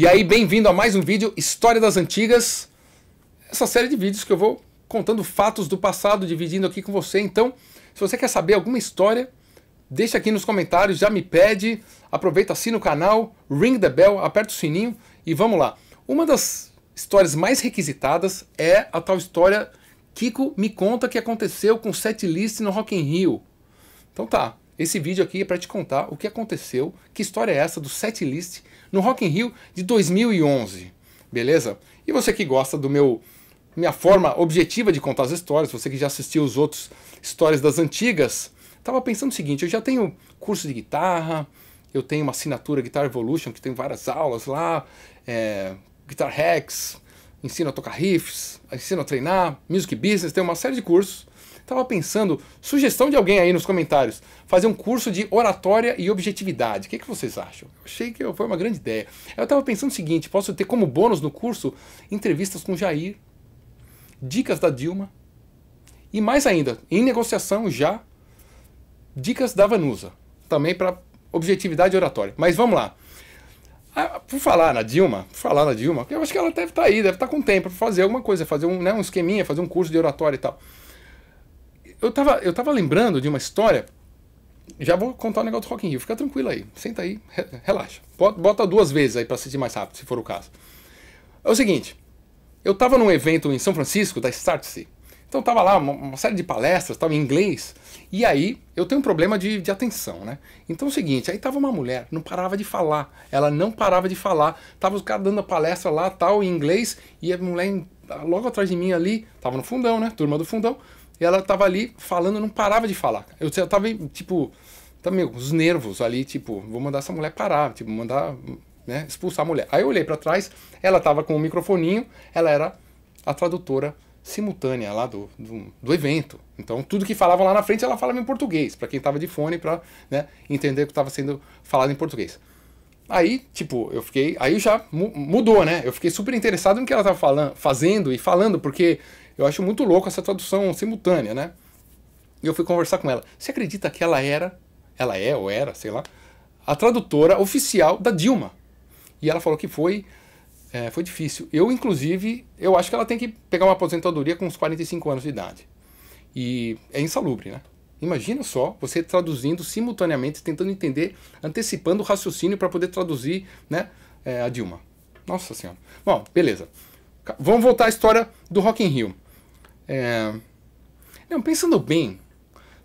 E aí, bem-vindo a mais um vídeo História das Antigas. Essa série de vídeos que eu vou contando fatos do passado, dividindo aqui com você. Então, se você quer saber alguma história, deixa aqui nos comentários, já me pede, aproveita, assina o canal, ring the bell, aperta o sininho e vamos lá. Uma das histórias mais requisitadas é a tal história Kiko me conta que aconteceu com set list no Rock in Rio. Então tá, esse vídeo aqui é para te contar o que aconteceu, que história é essa do set list no Rock in Rio de 2011, beleza? E você que gosta do meu minha forma objetiva de contar as histórias, você que já assistiu os outros histórias das antigas, estava pensando o seguinte, eu já tenho curso de guitarra, eu tenho uma assinatura Guitar Evolution, que tem várias aulas lá, é, Guitar Hacks, ensino a tocar riffs, ensino a treinar, Music Business, tem uma série de cursos. Tava pensando, sugestão de alguém aí nos comentários, fazer um curso de oratória e objetividade. O que, que vocês acham? Eu achei que foi uma grande ideia. Eu tava pensando o seguinte: posso ter como bônus no curso entrevistas com Jair, dicas da Dilma e mais ainda, em negociação já, dicas da Vanusa, também para objetividade oratória. Mas vamos lá. Ah, por falar na Dilma, por falar na Dilma, eu acho que ela deve estar tá aí, deve estar tá com tempo para fazer alguma coisa, fazer um, né, um esqueminha, fazer um curso de oratória e tal eu tava, eu tava lembrando de uma história. Já vou contar o um negócio do Rock in Rio. Fica tranquilo aí. Senta aí, re, relaxa. Bota duas vezes aí para assistir mais rápido, se for o caso. É o seguinte. Eu tava num evento em São Francisco, da Startse. Então tava lá uma, uma, série de palestras, tava em inglês. E aí, eu tenho um problema de, de atenção, né? Então é o seguinte, aí tava uma mulher, não parava de falar. Ela não parava de falar. Tava os caras dando a palestra lá, tal, em inglês, e a mulher logo atrás de mim ali, tava no fundão, né? Turma do fundão, e ela tava ali falando, não parava de falar. Eu, eu tava, tipo, também com os nervos ali, tipo, vou mandar essa mulher parar, tipo, mandar, né, expulsar a mulher. Aí eu olhei para trás, ela tava com o microfoninho, ela era a tradutora simultânea lá do, do, do, evento. Então, tudo que falava lá na frente, ela falava em português, para quem estava de fone, para né, entender o que estava sendo falado em português. Aí, tipo, eu fiquei. Aí já mudou, né? Eu fiquei super interessado no que ela estava falando, fazendo e falando, porque eu acho muito louco essa tradução simultânea, né? E eu fui conversar com ela. Você acredita que ela era, ela é ou era, sei lá, a tradutora oficial da Dilma? E ela falou que foi é, foi difícil. Eu, inclusive, eu acho que ela tem que pegar uma aposentadoria com uns 45 anos de idade. E é insalubre, né? Imagina só você traduzindo simultaneamente, tentando entender, antecipando o raciocínio para poder traduzir né, é, a Dilma. Nossa Senhora. Bom, beleza. Vamos voltar à história do Rock in Rio. É... Não, pensando bem,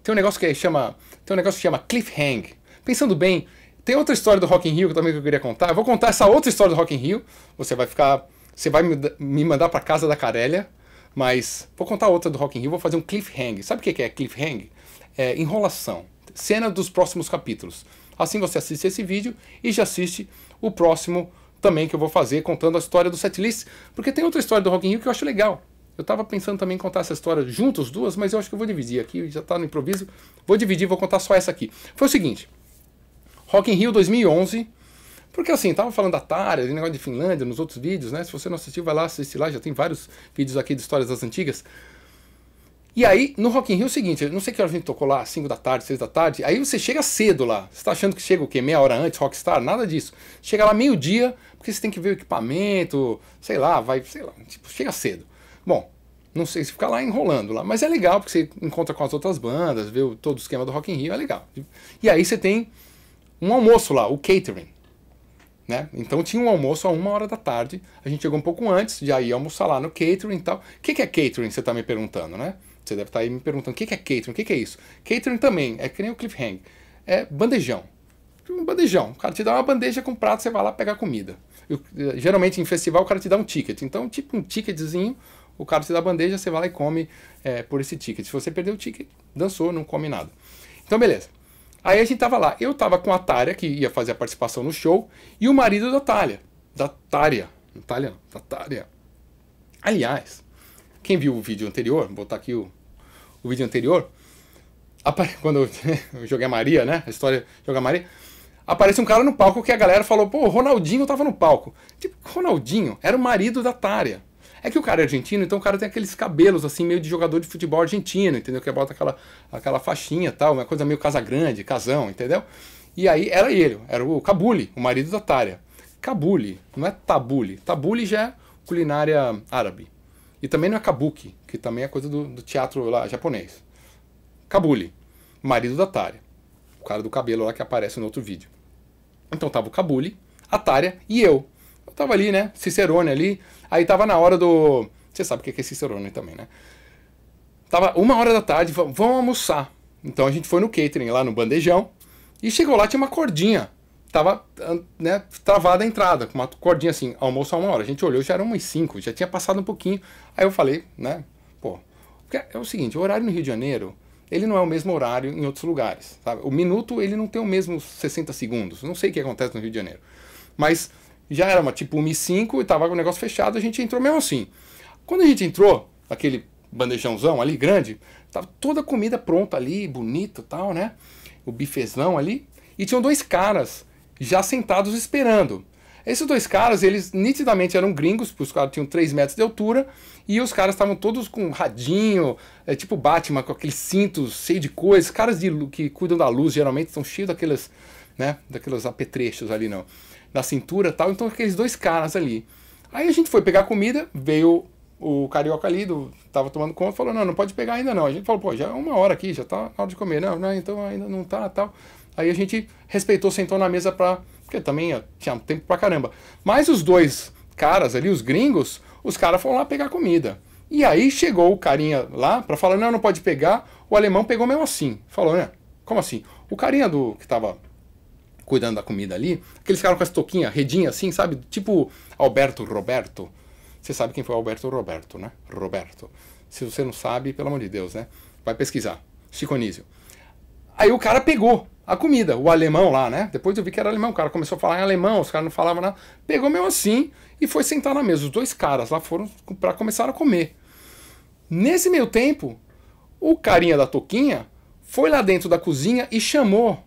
tem um negócio que chama, tem um negócio que chama cliffhang. Pensando bem, tem outra história do Rock in Rio que também eu queria contar. Eu vou contar essa outra história do Rock in Rio. Você vai ficar, você vai me mandar para casa da Carélia, mas vou contar outra do Rock in Rio, vou fazer um cliffhang. Sabe o que é cliffhang? É enrolação, cena dos próximos capítulos. Assim você assiste esse vídeo e já assiste o próximo também que eu vou fazer contando a história do setlist, porque tem outra história do Rock in Rio que eu acho legal. Eu estava pensando também em contar essa história juntos, duas, mas eu acho que eu vou dividir aqui, já está no improviso. Vou dividir, vou contar só essa aqui. Foi o seguinte, Rock in Rio 2011, porque assim, tava falando da Tara, de negócio de Finlândia, nos outros vídeos, né? Se você não assistiu, vai lá assistir lá, já tem vários vídeos aqui de histórias das antigas. E aí, no Rock in Rio é o seguinte, não sei que hora a gente tocou lá, 5 da tarde, 6 da tarde, aí você chega cedo lá. Você tá achando que chega o quê? Meia hora antes, Rockstar? Nada disso. Chega lá meio-dia, porque você tem que ver o equipamento, sei lá, vai, sei lá, tipo, chega cedo. Bom, não sei se ficar lá enrolando lá, mas é legal porque você encontra com as outras bandas, vê todo o esquema do Rock in Rio, é legal. E aí você tem um almoço lá, o catering. Né? Então tinha um almoço a uma hora da tarde, a gente chegou um pouco antes, de aí almoçar lá no catering e tal. O que, que é catering, você está me perguntando, né? Você deve estar tá aí me perguntando, o que, que é catering, o que, que é isso? Catering também, é que nem o cliffhanger, é bandejão. Um bandejão, o cara te dá uma bandeja com prato, você vai lá pegar comida. Eu, geralmente em festival o cara te dá um ticket, então tipo um ticketzinho o cápsula da bandeja, você vai lá e come é, por esse ticket. Se você perdeu o ticket, dançou, não come nada. Então, beleza. Aí a gente tava lá. Eu tava com a Tária, que ia fazer a participação no show, e o marido da Tária. Da Tária. Itália da Tária. Aliás, quem viu o vídeo anterior, vou botar aqui o, o vídeo anterior, quando eu, joguei a Maria, né? A história jogar Maria. Aparece um cara no palco que a galera falou, pô, Ronaldinho tava no palco. Tipo, Ronaldinho era o marido da Tária. É que o cara é argentino, então o cara tem aqueles cabelos assim, meio de jogador de futebol argentino, entendeu? Que bota aquela, aquela faixinha tal, uma coisa meio casa grande, casão, entendeu? E aí era ele, era o Cabuli, o marido da Tária. Cabuli, não é Tabuli. Tabuli já é culinária árabe. E também não é Kabuki, que também é coisa do, do teatro lá japonês. Cabuli, marido da Tária. O cara do cabelo lá que aparece no outro vídeo. Então tava o Cabuli, a Tária e eu. Eu tava ali, né? Cicerone ali. Aí tava na hora do. Você sabe o que é, é Cicerone também, né? Tava uma hora da tarde, vamos almoçar. Então a gente foi no catering lá no bandejão. E chegou lá, tinha uma cordinha. Tava né, travada a entrada, com uma cordinha assim, almoço a uma hora. A gente olhou, já era umas cinco já tinha passado um pouquinho. Aí eu falei, né? Pô, é o seguinte, o horário no Rio de Janeiro, ele não é o mesmo horário em outros lugares. Sabe? O minuto, ele não tem o mesmo 60 segundos. Não sei o que acontece no Rio de Janeiro. Mas já era uma tipo um e 5 e tava com o negócio fechado, a gente entrou mesmo assim. Quando a gente entrou, aquele bandejãozão ali grande, tava toda a comida pronta ali, bonito tal, né? O bifezão ali. E tinham dois caras já sentados esperando. Esses dois caras, eles nitidamente eram gringos, porque os caras tinham 3 metros de altura, e os caras estavam todos com radinho, é, tipo Batman, com aqueles cintos cheio de coisas. Caras de, que cuidam da luz geralmente são cheios daqueles, né, daqueles apetrechos ali, não da cintura tal. Então aqueles dois caras ali. Aí a gente foi pegar comida, veio o carioca ali, do, tava tomando conta, falou, não, não pode pegar ainda não. A gente falou, pô, já é uma hora aqui, já tá na hora de comer. Não, não, então ainda não tá, tal. Aí a gente respeitou, sentou na mesa pra... Porque também ó, tinha tempo pra caramba. Mas os dois caras ali, os gringos, os caras foram lá pegar comida. E aí chegou o carinha lá pra falar, não, não pode pegar. O alemão pegou mesmo assim. Falou, né? Como assim? O carinha do que tava cuidando da comida ali, aqueles caras com as toquinhas, redinha assim, sabe? Tipo Alberto Roberto. Você sabe quem foi Alberto Roberto, né? Roberto. Se você não sabe, pelo amor de Deus, né? Vai pesquisar. Chico Aí o cara pegou a comida, o alemão lá, né? Depois eu vi que era alemão, o cara começou a falar em alemão, os caras não falavam nada. Pegou mesmo assim e foi sentar na mesa. Os dois caras lá foram para começar a comer. Nesse meio tempo, o carinha da toquinha foi lá dentro da cozinha e chamou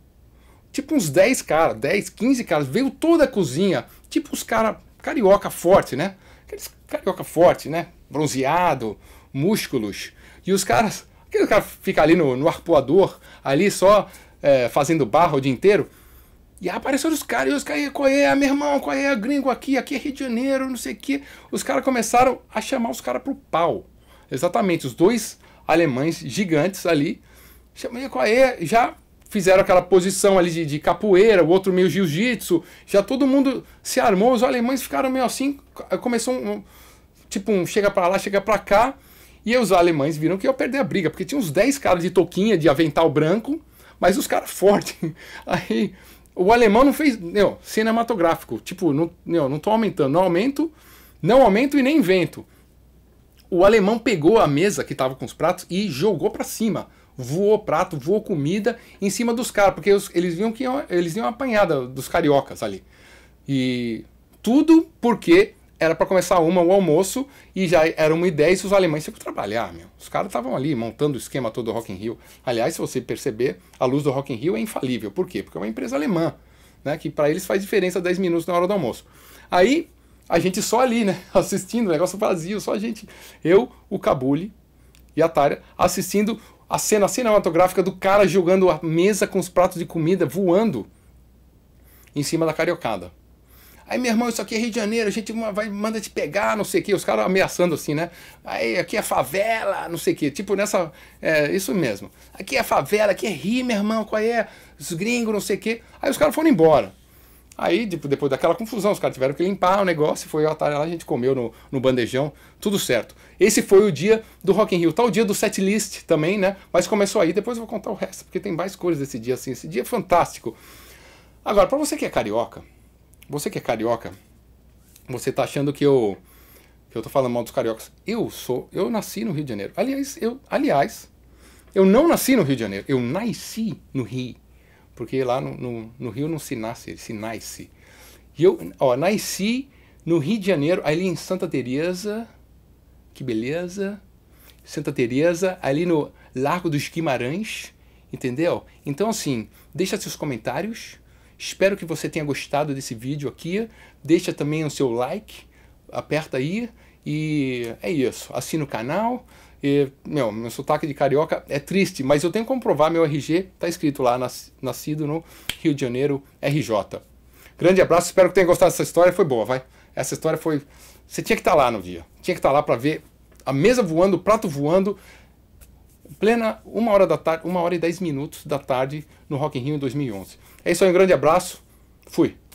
tipo uns 10 caras, 10, 15 caras, veio toda a cozinha, tipo os caras carioca forte, né? Aqueles carioca forte, né? Bronzeado, músculos. E os caras, aquele cara fica ali no, no arpoador, ali só é, fazendo barro o dia inteiro. E apareceram os caras, e os caras, qual é, meu irmão, qual é, gringo aqui, aqui é Rio de Janeiro, não sei o quê. Os caras começaram a chamar os caras pro pau. Exatamente, os dois alemães gigantes ali. Chamei qual é, já fizeram aquela posição ali de, de capoeira, o outro meio jiu-jitsu, já todo mundo se armou, os alemães ficaram meio assim, começou um, um tipo um chega para lá, chega para cá, e os alemães viram que ia perder a briga, porque tinha uns 10 caras de toquinha, de avental branco, mas os caras fortes. Aí o alemão não fez, meu, cinematográfico, tipo, não, meu, não tô aumentando, não aumento, não aumento e nem invento. O alemão pegou a mesa que tava com os pratos e jogou para cima voou prato, voou comida em cima dos caras, porque os, eles viam que iam, eles iam apanhada dos cariocas ali. E tudo porque era para começar uma o almoço e já era uma ideia e os alemães tinham que trabalhar, meu. Os caras estavam ali montando o esquema todo do Rock in Rio. Aliás, se você perceber, a luz do Rock in Rio é infalível. Por quê? Porque é uma empresa alemã, né, que para eles faz diferença 10 minutos na hora do almoço. Aí a gente só ali, né, assistindo, negócio vazio, só a gente, eu, o Cabuli e a Tária assistindo a cena cinematográfica do cara jogando a mesa com os pratos de comida voando em cima da cariocada. Aí, meu irmão, isso aqui é Rio de Janeiro, a gente vai, manda te pegar, não sei o quê. Os caras ameaçando assim, né? Aí, aqui é favela, não sei o quê. Tipo, nessa. É, isso mesmo. Aqui é favela, aqui é Rio, meu irmão, qual é? Os gringos, não sei o quê. Aí os caras foram embora. Aí, tipo, depois daquela confusão, os caras tiveram que limpar o negócio, foi a tarde lá, a gente comeu no, no bandejão, tudo certo. Esse foi o dia do Rock in Rio, tal dia do Setlist também, né? Mas começou aí, depois eu vou contar o resto, porque tem mais coisas desse dia assim, esse dia é fantástico. Agora, para você que é carioca, você que é carioca, você tá achando que eu que eu tô falando mal dos cariocas. Eu sou, eu nasci no Rio de Janeiro. Aliás, eu, aliás, eu não nasci no Rio de Janeiro, eu nasci no Rio porque lá no, no, no Rio não se nasce, ele se nasce. E eu, ó, nasci no Rio de Janeiro, ali em Santa Teresa, que beleza. Santa Teresa, ali no Largo dos Guimarães, entendeu? Então assim, deixa seus comentários. Espero que você tenha gostado desse vídeo aqui. Deixa também o seu like, aperta aí e é isso. Assina o canal porque, meu, meu sotaque de carioca é triste, mas eu tenho que comprovar meu RG, tá escrito lá, nas, nascido no Rio de Janeiro, RJ. Grande abraço, espero que tenha gostado dessa história, foi boa, vai. Essa história foi. Você tinha que estar tá lá no dia, tinha que estar tá lá para ver a mesa voando, o prato voando, plena uma hora da tarde, uma hora e dez minutos da tarde no Rock in Rio em 2011. É isso aí, um grande abraço, fui.